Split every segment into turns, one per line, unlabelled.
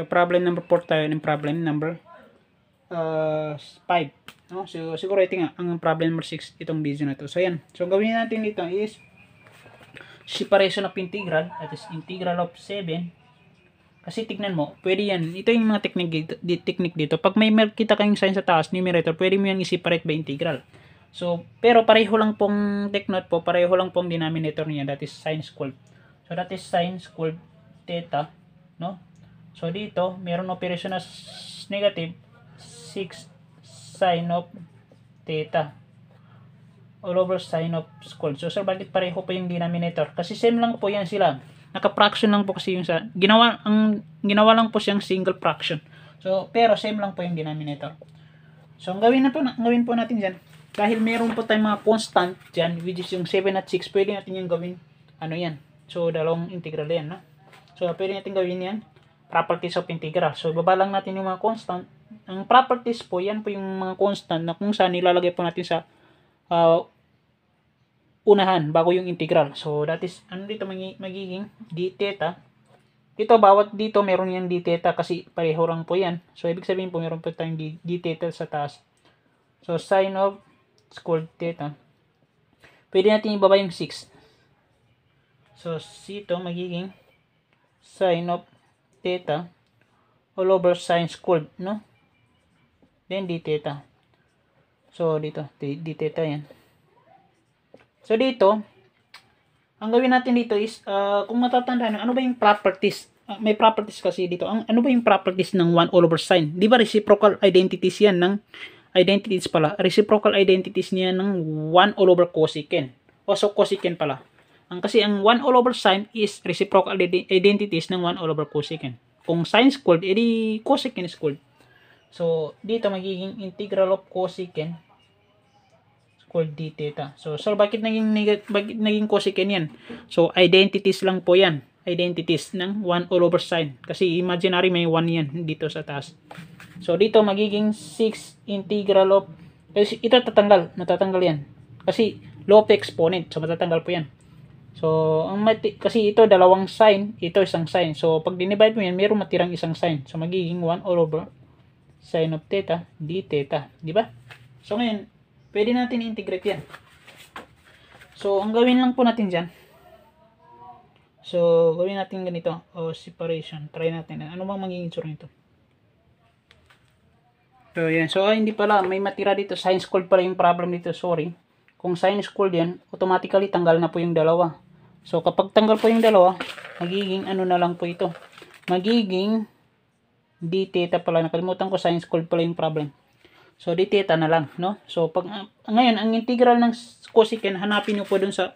So, problem number 4 tayo ng problem number 5. Uh, ah, five. no? So, siguro ito nga, ang problem number 6, itong video na to. So, yan. So, gawin natin dito is separation of integral, that is integral of 7. Kasi tignan mo, pwede yan. Ito yung mga technique dito. Di, technique dito. Pag may kita kayong sign sa taas, numerator, pwede mo yan i-separate by integral. So, pero pareho lang pong take note po, pareho lang pong denominator niya, that is sin squared. So, that is sin squared theta, no? So dito, meron operation na negative 6 sine of theta all over sine of squared. So sir, bakit pareho pa yung denominator? Kasi same lang po yan sila. Naka-fraction lang po kasi yung sa ginawa ang ginawa lang po siyang single fraction. So pero same lang po yung denominator. So ang gawin na po, ang gawin po natin diyan dahil meron po tayong mga constant diyan which is yung 7 at 6, pwede natin yung gawin ano yan. So dalawang integral yan, no? So pwede natin gawin yan properties of integral. So, ibaba lang natin yung mga constant. Ang properties po, yan po yung mga constant na kung saan nilalagay po natin sa uh, unahan bago yung integral. So, that is, ano dito magiging d theta. Dito, bawat dito, meron yan d theta kasi pareho lang po yan. So, ibig sabihin po, meron po tayong d, d theta sa taas. So, sine of squared theta. Pwede natin ibaba yung 6. So, c to magiging sine of theta all over sine squared, no? Then d theta. So, dito, d, d theta yan. So, dito, ang gawin natin dito is, uh, kung matatandaan, ano ba yung properties? Uh, may properties kasi dito. Ang, ano ba yung properties ng 1 all over sine? Di ba reciprocal identities yan ng, identities pala, reciprocal identities niya ng 1 all over cosecant. O, so cosecant pala. Ang kasi ang 1 all over sine is reciprocal identities ng 1 all over cosecant. Kung sine squared, edi cosecant squared. So, dito magiging integral of cosecant squared d theta. So, so bakit naging, bakit naging cosecant yan? So, identities lang po yan. Identities ng 1 all over sine. Kasi imaginary may 1 yan dito sa taas. So, dito magiging 6 integral of kasi ito tatanggal, matatanggal yan. Kasi low exponent, so matatanggal po yan. So, ang mati kasi ito dalawang sign, ito isang sign. So, pag dinivide mo yan, mayroong matirang isang sign. So, magiging 1 all over sine of theta d theta. Di ba? So, ngayon, pwede natin integrate yan. So, ang gawin lang po natin diyan. So, gawin natin ganito. O, separation. Try natin. Ano bang magiging tsura nito? So, yan. So, ah, hindi pala. May matira dito. Science called pala yung problem dito. Sorry kung sine squared din, automatically tanggal na po yung dalawa. So, kapag tanggal po yung dalawa, magiging ano na lang po ito. Magiging d theta pala. Nakalimutan ko sine squared pala yung problem. So, d theta na lang, no? So, pag, uh, ngayon, ang integral ng cosecant, hanapin nyo po dun sa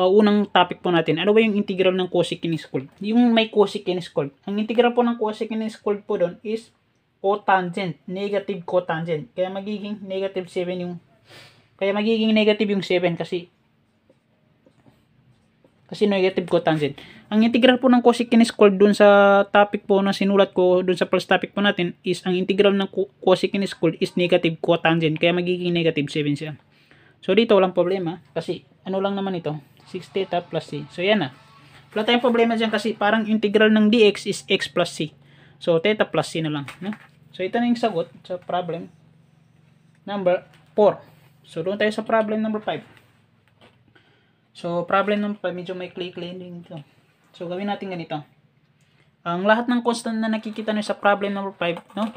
uh, unang topic po natin. Ano ba yung integral ng cosecant squared? Yung may cosecant squared. Ang integral po ng cosecant squared po dun is cotangent, negative cotangent. Kaya magiging negative 7 yung kaya magiging negative yung 7 kasi kasi negative cotangent. Ang integral po ng cosec squared dun sa topic po na sinulat ko dun sa first topic po natin is ang integral ng cosec squared is negative cotangent. Kaya magiging negative 7 siya. So dito walang problema kasi ano lang naman ito 6 theta plus c. So yan na. Wala tayong problema dyan kasi parang integral ng dx is x plus c. So theta plus c na lang. So ito na yung sagot sa problem number 4. So, doon tayo sa problem number 5. So, problem number 5, medyo may clay-clay ito. So, gawin natin ganito. Ang lahat ng constant na nakikita nyo sa problem number 5, no?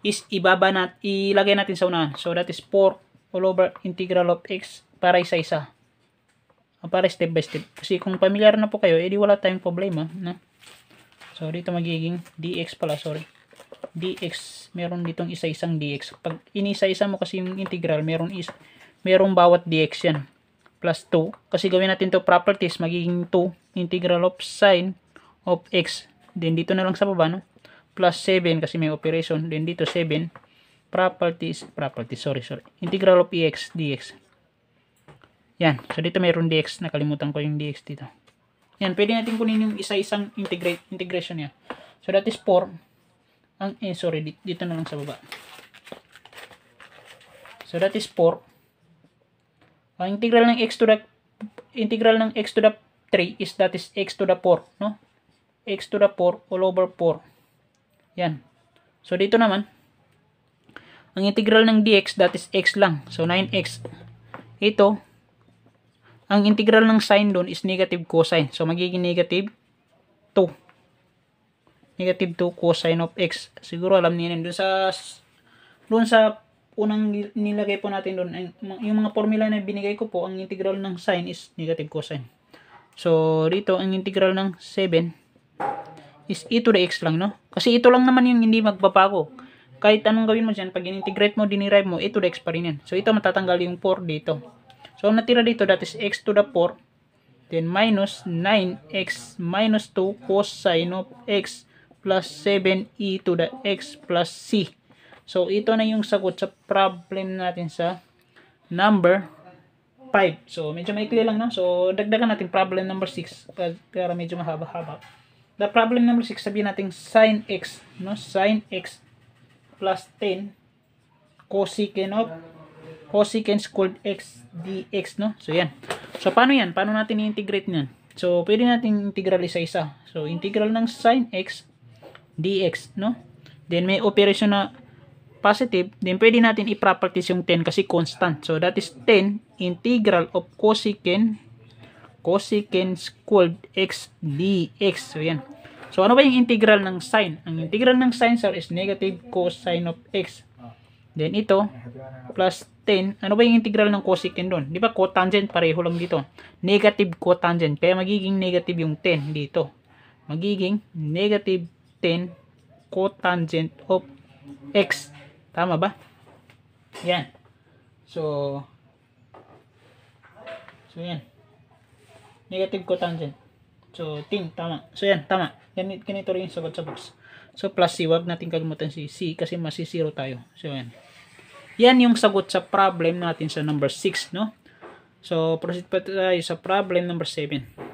Is ibaba nat ilagay natin sa unahan. So, that is 4 all over integral of x para isa-isa. Ah, para step by step. Kasi kung familiar na po kayo, edi wala tayong problema, no? So, dito magiging dx pala, sorry dx. Meron ditong isa-isang dx. Pag inisa-isa mo kasi yung integral, meron is merong bawat dx yan. Plus 2. Kasi gawin natin to properties, magiging 2 integral of sine of x. Then dito na lang sa baba, no? Plus 7 kasi may operation. Then dito 7 properties, properties, sorry, sorry. Integral of ex dx. Yan. So dito mayroon dx. Nakalimutan ko yung dx dito. Yan. Pwede natin kunin yung isa-isang integrate, integration niya. So that is 4 ang eh sorry dito na lang sa baba so that is 4 ang integral ng x to the integral ng x to the 3 is that is x to the 4 no x to the 4 all over 4 yan so dito naman ang integral ng dx that is x lang so 9x ito ang integral ng sine doon is negative cosine so magiging negative 2 negative 2 cosine of x. Siguro alam niyo yun. Doon sa, doon sa unang nilagay po natin doon, yung mga formula na binigay ko po, ang integral ng sine is negative cosine. So, dito, ang integral ng 7 is e to the x lang, no? Kasi ito lang naman yung hindi magbabago. Kahit anong gawin mo diyan pag in-integrate mo, dinerive mo, e to the x pa rin yan. So, ito matatanggal yung 4 dito. So, ang natira dito, that is x to the 4, then minus 9x minus 2 cosine of x plus 7e to the x plus c. So, ito na yung sagot sa problem natin sa number 5. So, medyo maikli lang na. So, dagdagan natin problem number 6 uh, para medyo mahaba-haba. The problem number 6, sabihin natin sin x, no? Sin x plus 10 cosecant of cosecant squared x dx, no? So, yan. So, paano yan? Paano natin i-integrate yan? So, pwede natin integral sa isa. So, integral ng sin x dx, no? Then may operation na positive, then pwede natin i-properties yung 10 kasi constant. So that is 10 integral of cosecant cosecant squared x dx. So yan. So ano ba yung integral ng sine? Ang integral ng sine sir is negative cosine of x. Then ito plus 10. Ano ba yung integral ng cosecant doon? 'Di ba cotangent pareho lang dito. Negative cotangent. Kaya magiging negative yung 10 dito. Magiging negative obtain cotangent of x. Tama ba? Yan. So, so yan. Negative cotangent. So, tin, tama. So, yan, tama. Yan, ganito rin yung sagot sa box. So, plus C, wag natin kalimutan si C kasi masisiro tayo. So, yan. Yan yung sagot sa problem natin sa number 6, no? So, proceed pa tayo sa problem number 7.